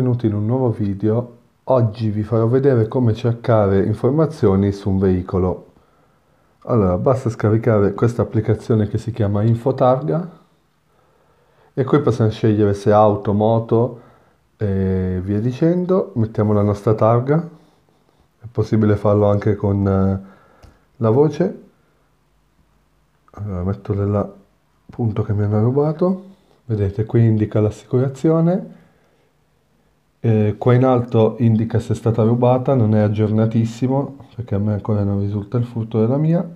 Benvenuti in un nuovo video, oggi vi farò vedere come cercare informazioni su un veicolo. Allora, basta scaricare questa applicazione che si chiama Infotarga e qui possiamo scegliere se auto, moto e via dicendo. Mettiamo la nostra targa, è possibile farlo anche con eh, la voce. Allora, metto del punto che mi hanno rubato, vedete qui indica l'assicurazione eh, qua in alto indica se è stata rubata, non è aggiornatissimo perché a me ancora non risulta il furto della mia.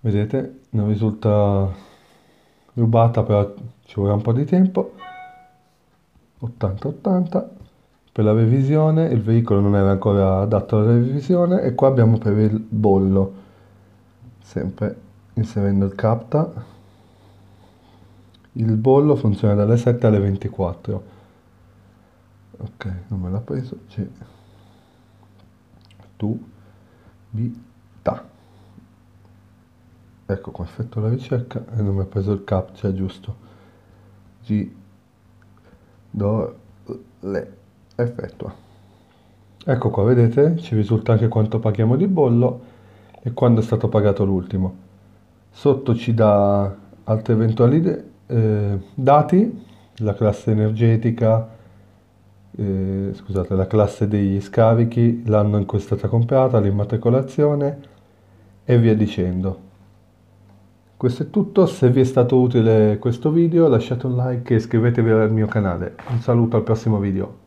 Vedete, non risulta rubata, però ci vorrà un po' di tempo. 80-80 per la revisione, il veicolo non era ancora adatto alla revisione e qua abbiamo per il bollo, sempre inserendo il capta il bollo funziona dalle 7 alle 24 ok non me l'ha preso c'è tu B, TA. ecco qua effetto la ricerca e non mi ha preso il captcha cioè, giusto g do le effettua ecco qua vedete ci risulta anche quanto paghiamo di bollo e quando è stato pagato l'ultimo Sotto ci dà altri eventuali eh, dati, la classe energetica, eh, scusate, la classe degli scarichi, l'anno in cui è stata comprata, l'immatricolazione e via dicendo. Questo è tutto, se vi è stato utile questo video lasciate un like e iscrivetevi al mio canale. Un saluto al prossimo video.